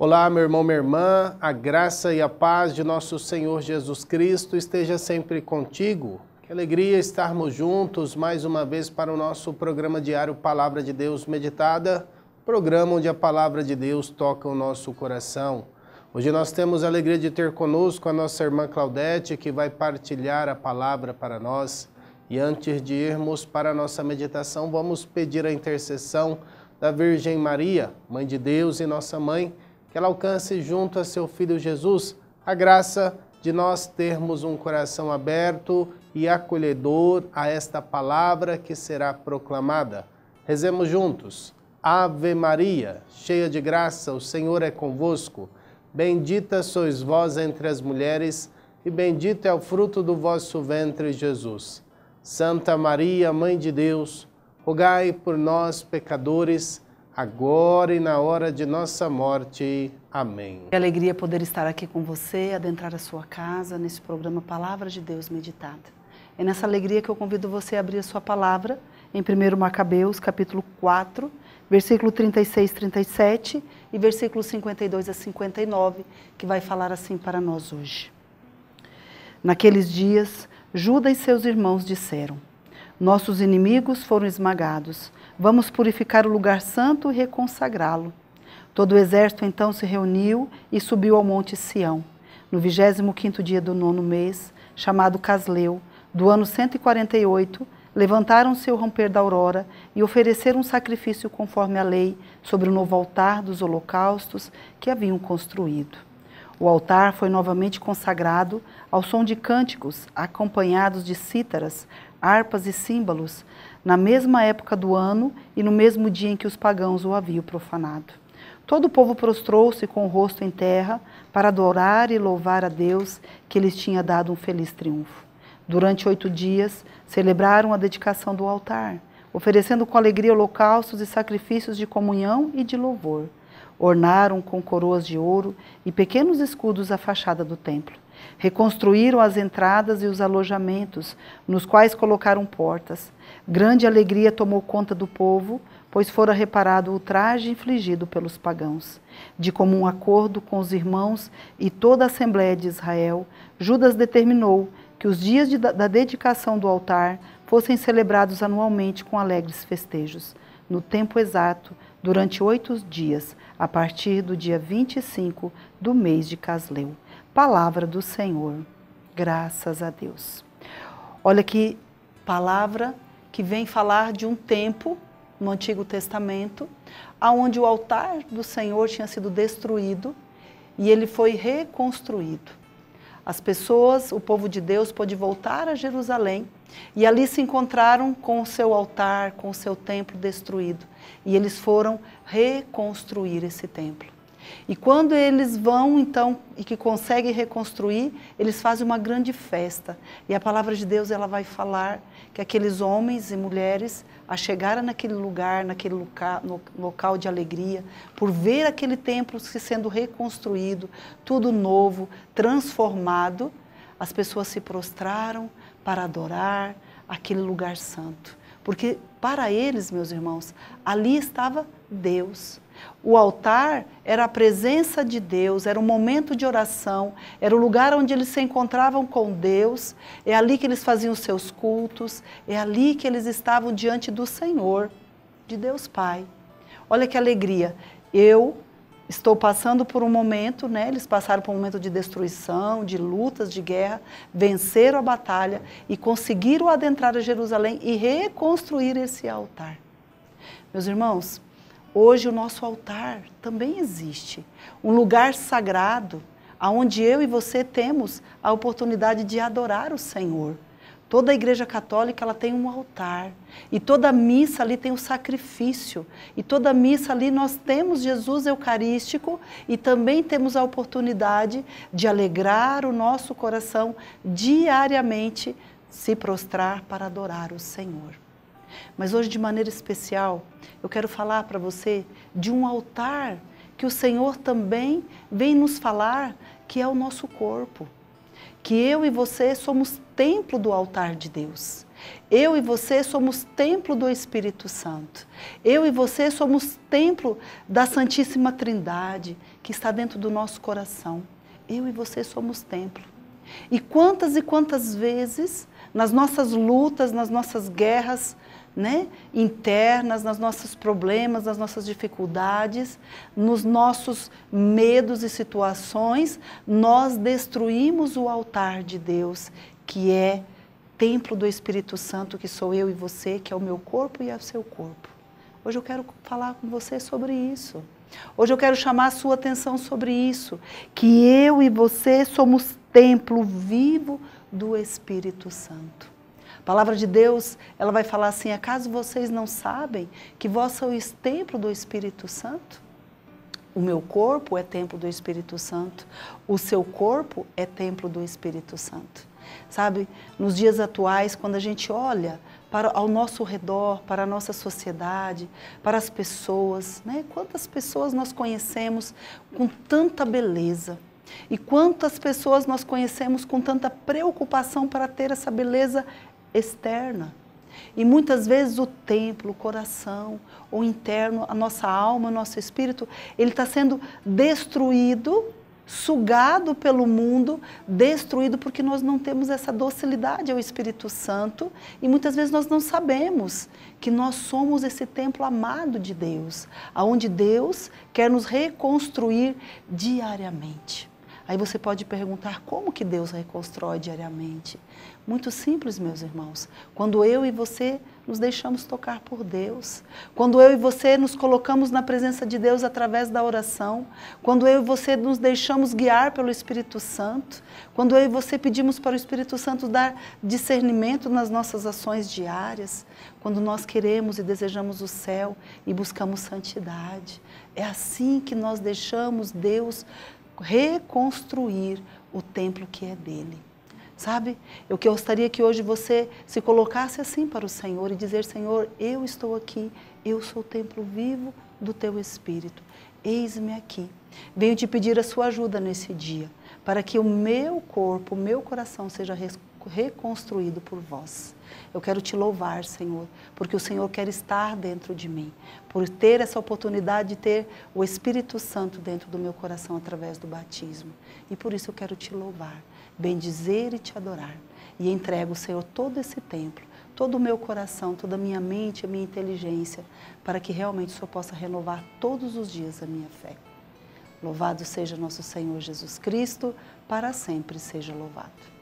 Olá, meu irmão, minha irmã, a graça e a paz de nosso Senhor Jesus Cristo esteja sempre contigo. Que alegria estarmos juntos mais uma vez para o nosso programa diário Palavra de Deus Meditada, programa onde a palavra de Deus toca o nosso coração. Hoje nós temos a alegria de ter conosco a nossa irmã Claudete, que vai partilhar a palavra para nós. E antes de irmos para a nossa meditação, vamos pedir a intercessão da Virgem Maria, Mãe de Deus e nossa mãe que ela alcance junto a seu Filho Jesus a graça de nós termos um coração aberto e acolhedor a esta palavra que será proclamada. Rezemos juntos. Ave Maria, cheia de graça, o Senhor é convosco. Bendita sois vós entre as mulheres, e bendito é o fruto do vosso ventre, Jesus. Santa Maria, Mãe de Deus, rogai por nós, pecadores, agora e na hora de nossa morte. Amém. É alegria poder estar aqui com você, adentrar a sua casa nesse programa Palavra de Deus Meditada. É nessa alegria que eu convido você a abrir a sua palavra em 1 Macabeus, capítulo 4, versículo 36, 37 e versículos 52 a 59, que vai falar assim para nós hoje. Naqueles dias, Judas e seus irmãos disseram: nossos inimigos foram esmagados. Vamos purificar o lugar santo e reconsagrá-lo. Todo o exército então se reuniu e subiu ao monte Sião. No vigésimo quinto dia do nono mês, chamado Casleu, do ano 148, levantaram-se ao romper da aurora e ofereceram um sacrifício conforme a lei sobre o novo altar dos holocaustos que haviam construído. O altar foi novamente consagrado ao som de cânticos acompanhados de cítaras, harpas e símbolos, na mesma época do ano e no mesmo dia em que os pagãos o haviam profanado. Todo o povo prostrou-se com o rosto em terra para adorar e louvar a Deus que lhes tinha dado um feliz triunfo. Durante oito dias, celebraram a dedicação do altar, oferecendo com alegria holocaustos e sacrifícios de comunhão e de louvor. Ornaram com coroas de ouro e pequenos escudos a fachada do templo. Reconstruíram as entradas e os alojamentos, nos quais colocaram portas. Grande alegria tomou conta do povo, pois fora reparado o ultraje infligido pelos pagãos. De comum acordo com os irmãos e toda a Assembleia de Israel, Judas determinou que os dias de, da dedicação do altar fossem celebrados anualmente com alegres festejos, no tempo exato, durante oito dias, a partir do dia 25 do mês de Casleu. Palavra do Senhor, graças a Deus. Olha que palavra que vem falar de um tempo no Antigo Testamento, aonde o altar do Senhor tinha sido destruído e ele foi reconstruído. As pessoas, o povo de Deus, pôde voltar a Jerusalém e ali se encontraram com o seu altar, com o seu templo destruído. E eles foram reconstruir esse templo. E quando eles vão, então, e que conseguem reconstruir, eles fazem uma grande festa. E a palavra de Deus, ela vai falar que aqueles homens e mulheres, a chegaram naquele lugar, naquele loca, no, local de alegria, por ver aquele templo se sendo reconstruído, tudo novo, transformado, as pessoas se prostraram para adorar aquele lugar santo. Porque para eles, meus irmãos, ali estava Deus. O altar era a presença de Deus, era um momento de oração, era o lugar onde eles se encontravam com Deus, é ali que eles faziam os seus cultos, é ali que eles estavam diante do Senhor, de Deus Pai. Olha que alegria! Eu estou passando por um momento, né? Eles passaram por um momento de destruição, de lutas, de guerra, venceram a batalha e conseguiram adentrar a Jerusalém e reconstruir esse altar. Meus irmãos, Hoje o nosso altar também existe, um lugar sagrado aonde eu e você temos a oportunidade de adorar o Senhor. Toda a igreja católica ela tem um altar e toda missa ali tem um sacrifício e toda missa ali nós temos Jesus eucarístico e também temos a oportunidade de alegrar o nosso coração diariamente se prostrar para adorar o Senhor. Mas hoje, de maneira especial, eu quero falar para você de um altar que o Senhor também vem nos falar que é o nosso corpo. Que eu e você somos templo do altar de Deus. Eu e você somos templo do Espírito Santo. Eu e você somos templo da Santíssima Trindade que está dentro do nosso coração. Eu e você somos templo. E quantas e quantas vezes nas nossas lutas, nas nossas guerras né, internas, nas nossos problemas, nas nossas dificuldades, nos nossos medos e situações, nós destruímos o altar de Deus, que é templo do Espírito Santo, que sou eu e você, que é o meu corpo e é o seu corpo. Hoje eu quero falar com você sobre isso. Hoje eu quero chamar a sua atenção sobre isso, que eu e você somos templo vivo do Espírito Santo. A palavra de Deus, ela vai falar assim: acaso vocês não sabem que vós sois templo do Espírito Santo? O meu corpo é templo do Espírito Santo, o seu corpo é templo do Espírito Santo. Sabe, nos dias atuais, quando a gente olha para ao nosso redor, para a nossa sociedade, para as pessoas, né? Quantas pessoas nós conhecemos com tanta beleza, e quantas pessoas nós conhecemos com tanta preocupação para ter essa beleza externa? E muitas vezes o templo, o coração, o interno, a nossa alma, o nosso espírito, ele está sendo destruído, sugado pelo mundo, destruído porque nós não temos essa docilidade ao Espírito Santo e muitas vezes nós não sabemos que nós somos esse templo amado de Deus, aonde Deus quer nos reconstruir diariamente. Aí você pode perguntar como que Deus reconstrói diariamente. Muito simples, meus irmãos. Quando eu e você nos deixamos tocar por Deus, quando eu e você nos colocamos na presença de Deus através da oração, quando eu e você nos deixamos guiar pelo Espírito Santo, quando eu e você pedimos para o Espírito Santo dar discernimento nas nossas ações diárias, quando nós queremos e desejamos o céu e buscamos santidade. É assim que nós deixamos Deus reconstruir o templo que é dele. Sabe? Eu que gostaria que hoje você se colocasse assim para o Senhor e dizer: Senhor, eu estou aqui, eu sou o templo vivo do teu espírito. Eis-me aqui. Venho te pedir a sua ajuda nesse dia, para que o meu corpo, o meu coração seja reconstruído por vós. Eu quero te louvar, Senhor, porque o Senhor quer estar dentro de mim, por ter essa oportunidade de ter o Espírito Santo dentro do meu coração através do batismo. E por isso eu quero te louvar, bendizer e te adorar. E entrego, Senhor, todo esse templo, todo o meu coração, toda a minha mente, a minha inteligência, para que realmente o Senhor possa renovar todos os dias a minha fé. Louvado seja nosso Senhor Jesus Cristo, para sempre seja louvado.